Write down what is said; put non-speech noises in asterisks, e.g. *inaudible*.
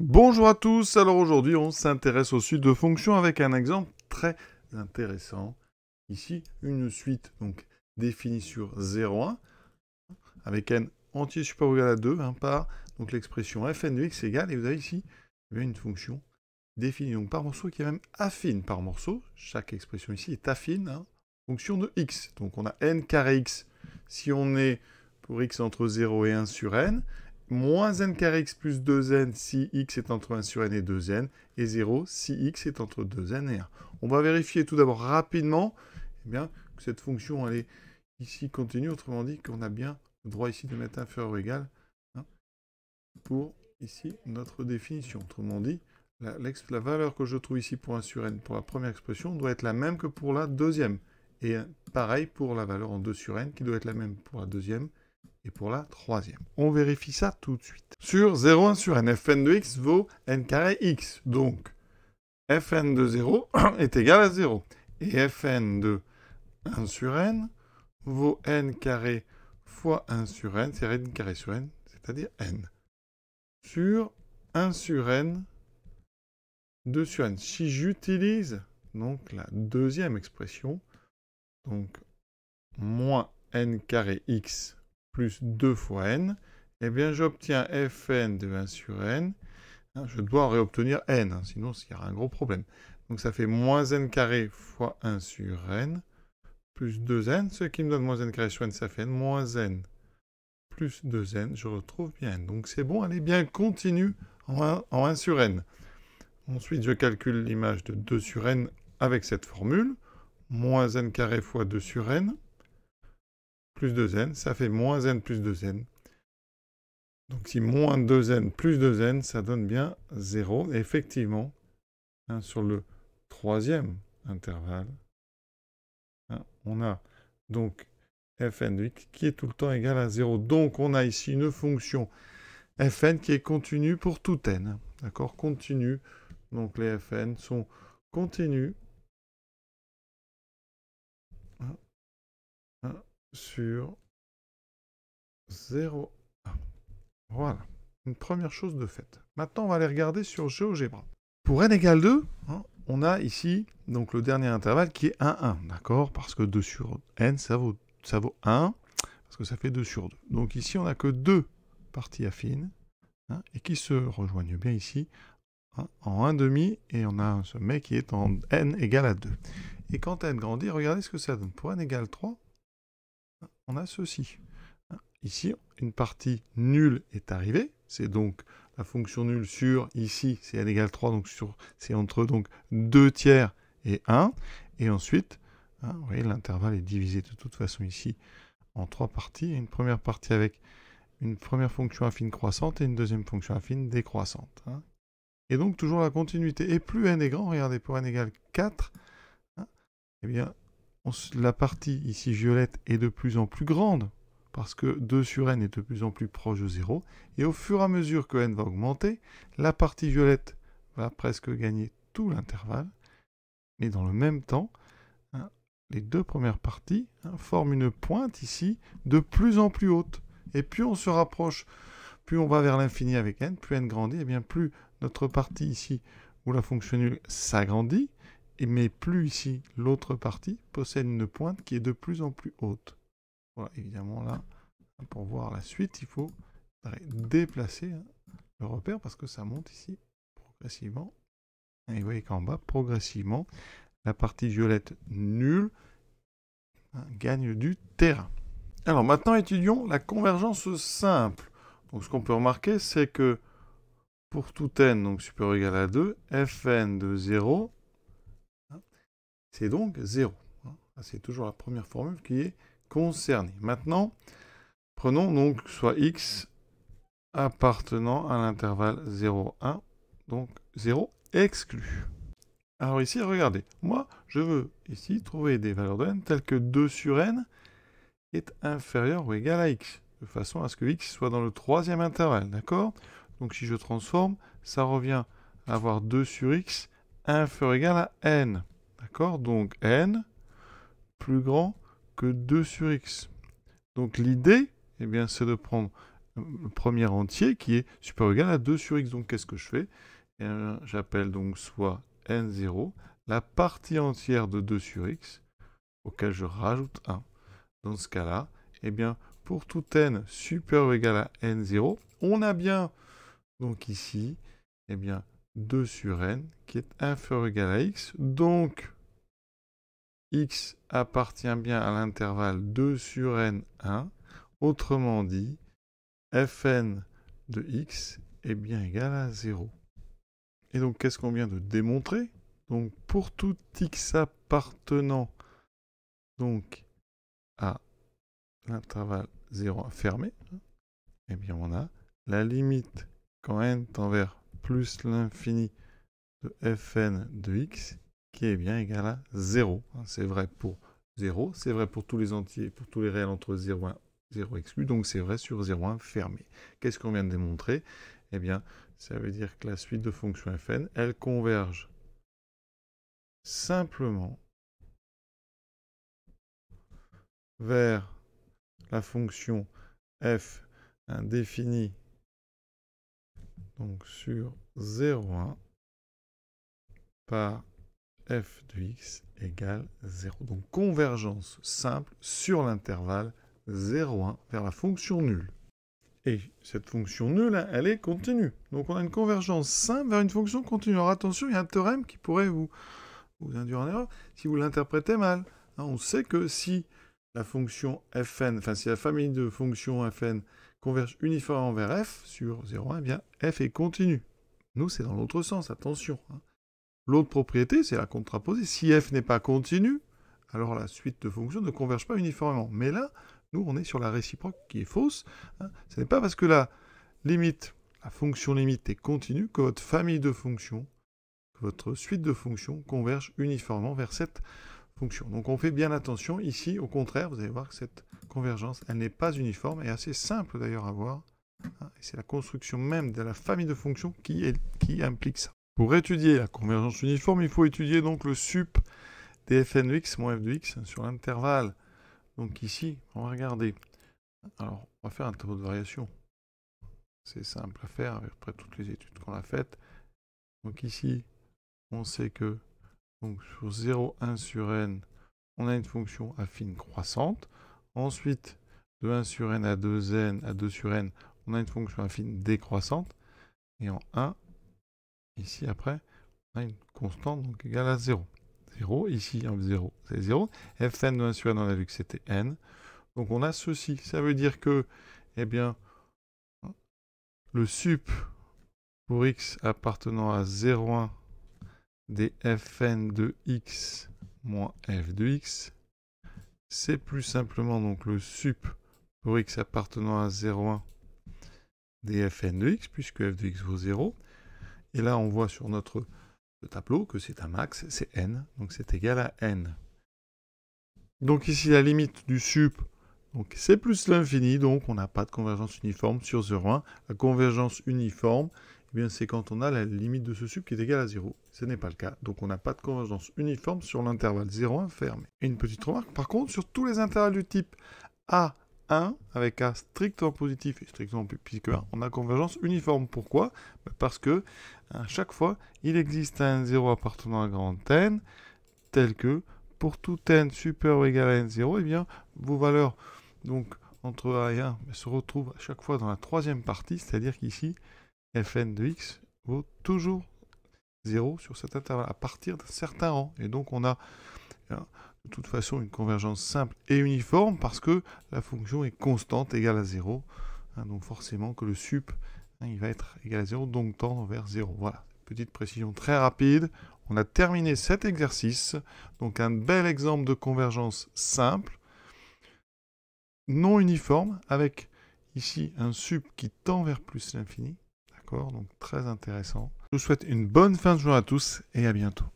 Bonjour à tous, alors aujourd'hui on s'intéresse aux suites de fonctions avec un exemple très intéressant. Ici, une suite donc définie sur 0,1 avec n entier supérieur ou égal à 2 par donc l'expression fn de x égale, et vous avez ici eh une fonction définie par morceau qui est même affine par morceau, chaque expression ici est affine, hein, fonction de x, donc on a n carré x, si on est pour x entre 0 et 1 sur n, moins n carré x plus 2n si x est entre 1 sur n et 2n, et 0 si x est entre 2n et 1. On va vérifier tout d'abord rapidement eh que cette fonction elle est ici continue, autrement dit qu'on a bien le droit ici de mettre inférieur ou égal hein, pour ici notre définition. Autrement dit, la, la, valeur que je trouve ici pour 1 sur n pour la première expression doit être la même que pour la deuxième. Et euh, pareil pour la valeur en 2 sur n qui doit être la même pour la deuxième et pour la troisième. On vérifie ça tout de suite. Sur 0, 1 sur n, fn de x vaut n carré x. Donc, fn de 0 *coughs* est égal à 0. Et fn de 1 sur n vaut n carré fois 1 sur n, c'est n carré sur n, c'est-à-dire n. Sur 1 sur n, 2 sur n. Si j'utilise donc la deuxième expression, donc moins n carré x plus 2 fois n, et eh bien j'obtiens fn de 1 sur n. Hein, je dois réobtenir n, hein, sinon il y aura un gros problème. Donc ça fait moins n carré fois 1 sur n, plus 2n, ce qui me donne moins n carré sur n, ça fait n, moins n plus 2n, je retrouve bien n. Donc c'est bon, allez bien continue en en 1 sur n. Ensuite, je calcule l'image de 2 sur n avec cette formule, moins n carré fois 2 sur n, plus 2n, ça fait moins n plus 2n. Donc si moins 2n plus 2n, ça donne bien 0. effectivement, hein, sur le troisième intervalle, hein, on a donc fn de qui est tout le temps égal à 0. Donc on a ici une fonction fn qui est continue pour tout n. D'accord Continue. Donc les fn sont continues sur 0,1. Voilà, une première chose de faite. Maintenant, on va aller regarder sur GeoGebra. Pour n égale 2, hein, on a ici donc le dernier intervalle qui est 1, 1, d'accord Parce que 2 sur n, ça vaut, ça vaut 1, parce que ça fait 2 sur 2. Donc ici, on n'a que deux parties affines, hein, et qui se rejoignent bien ici, hein, en en 1,5, et on a ce sommet qui est en n égale à 2. Et quand n grandit, regardez ce que ça donne. Pour n égale 3, on a ceci. Ici, une partie nulle est arrivée, c'est donc la fonction nulle sur, ici, c'est n égale 3, donc c'est entre donc 2 tiers et 1. Et ensuite, hein, vous voyez, l'intervalle est divisé de toute façon ici en trois parties. Une première partie avec une première fonction affine croissante et une deuxième fonction affine décroissante. Hein. Et donc toujours la continuité. Et plus n est grand, regardez, pour n égale 4, hein, eh bien, la partie ici violette est de plus en plus grande, parce que 2 sur n est de plus en plus proche de 0, et au fur et à mesure que n va augmenter, la partie violette va presque gagner tout l'intervalle, mais dans le même temps, hein, les deux premières parties hein, forment une pointe ici de plus en plus haute, et plus on se rapproche, plus on va vers l'infini avec n, plus n grandit, et bien plus notre partie ici où la fonction nulle s'agrandit, mais plus ici, l'autre partie possède une pointe qui est de plus en plus haute. Voilà, évidemment là, pour voir la suite, il faut déplacer hein, le repère parce que ça monte ici progressivement. Et vous voyez qu'en bas, progressivement, la partie violette nulle hein, gagne du terrain. Alors maintenant, étudions la convergence simple. Donc ce qu'on peut remarquer, c'est que pour tout n, donc supérieur ou égal à 2, fn de 0 c'est donc 0. Hein. C'est toujours la première formule qui est concernée. Maintenant, prenons donc soit x appartenant à l'intervalle 0, 1, donc 0 exclu. Alors ici, regardez, moi, je veux ici trouver des valeurs de n telles que 2 sur n est inférieur ou égal à x, de façon à ce que x soit dans le troisième intervalle, d'accord Donc si je transforme, ça revient à avoir 2 sur x inférieur ou égal à n. D'accord Donc n plus grand que 2 sur x. Donc l'idée, eh bien, c'est de prendre le premier entier qui est supérieur ou égal à 2 sur x. Donc qu'est-ce que je fais eh J'appelle donc soit n0, la partie entière de 2 sur x, auquel je rajoute 1. Dans ce cas-là, et eh bien, pour tout n supérieur ou égal à n0, on a bien, donc ici, bien, 2 sur n qui est inférieur ou égal à x. Donc, x appartient bien à l'intervalle 2 sur n1, autrement dit, fn de x est bien égal à 0. Et donc, qu'est-ce qu'on vient de démontrer Donc, pour tout x appartenant donc à l'intervalle 0 fermé, eh bien, on a la limite quand n tend vers plus l'infini de fn de x qui est bien égal à 0. Hein, c'est vrai pour 0, c'est vrai pour tous les entiers, pour tous les réels entre 0 et 1, 0 exclu, donc c'est vrai sur 0, 1 fermé. Qu'est-ce qu'on vient de démontrer Eh bien, ça veut dire que la suite de fonctions fn, elle converge simplement vers la fonction f indéfinie, donc sur 0,1 par f de x égale 0. Donc convergence simple sur l'intervalle 0,1 vers la fonction nulle. Et cette fonction nulle, elle est continue. Donc on a une convergence simple vers une fonction continue. Alors attention, il y a un théorème qui pourrait vous, vous induire en erreur si vous l'interprétez mal. Hein, on sait que si la fonction fn, enfin si la famille de fonctions fn converge uniformément vers f sur 0,1, eh bien f est continue. Nous, c'est dans l'autre sens, attention. Hein. L'autre propriété, c'est la contraposée. Si f n'est pas continue, alors la suite de fonctions ne converge pas uniformément. Mais là, nous, on est sur la réciproque qui est fausse. Hein. Ce n'est pas parce que la limite, la fonction limite est continue que votre famille de fonctions, votre suite de fonctions converge uniformément vers cette fonction. Donc on fait bien attention. Ici, au contraire, vous allez voir que cette convergence, elle n'est pas uniforme et assez simple d'ailleurs à voir. Hein. C'est la construction même de la famille de fonctions qui implique ça. Pour étudier la convergence uniforme, il faut étudier donc le sup des fn de x moins f de x sur l'intervalle. Donc ici, on va regarder. Alors, on va faire un tableau de variation. C'est simple à faire après toutes les études qu'on a faites. Donc ici, on sait que donc sur 0, 1 sur n, on a une fonction affine croissante. Ensuite, de 1 sur n à 2n à 2 sur n, on a une fonction affine décroissante. Et en 1, Ici, après, on a une constante égale à 0. 0, ici, 0, c'est 0. Fn sur n on a vu que c'était n. Donc on a ceci. Ça veut dire que, eh bien, le sup pour x appartenant à 0,1 des fn de x moins f de x, c'est plus simplement donc le sup pour x appartenant à 0,1 des fn de x, puisque f de x vaut 0, et là, on voit sur notre tableau que c'est un max, c'est n, donc c'est égal à n. Donc ici, la limite du sup, c'est plus l'infini, donc on n'a pas de convergence uniforme sur 0,1. La convergence uniforme, eh c'est quand on a la limite de ce sup qui est égale à 0. Ce n'est pas le cas, donc on n'a pas de convergence uniforme sur l'intervalle 0,1 fermé. une petite remarque, par contre, sur tous les intervalles du type a 1 avec A strictement positif et strictement plus que 1, on a convergence uniforme. Pourquoi bah, Parce que à chaque fois, il existe un 0 appartenant à grand n, tel que pour tout n supérieur ou égal à n0, et eh bien, vos valeurs donc entre A et 1 bah, se retrouvent à chaque fois dans la troisième partie, c'est-à-dire qu'ici, fn de x vaut toujours 0 sur cet intervalle à partir d'un certain rang. Et donc on a hein, de toute façon une convergence simple et uniforme parce que la fonction est constante égale à 0. Hein, donc forcément que le sup hein, il va être égal à 0, donc tendre vers 0. Voilà, petite précision très rapide. On a terminé cet exercice. Donc un bel exemple de convergence simple, non uniforme, avec ici un sup qui tend vers plus l'infini. D'accord Donc très intéressant. Je vous souhaite une bonne fin de journée à tous et à bientôt.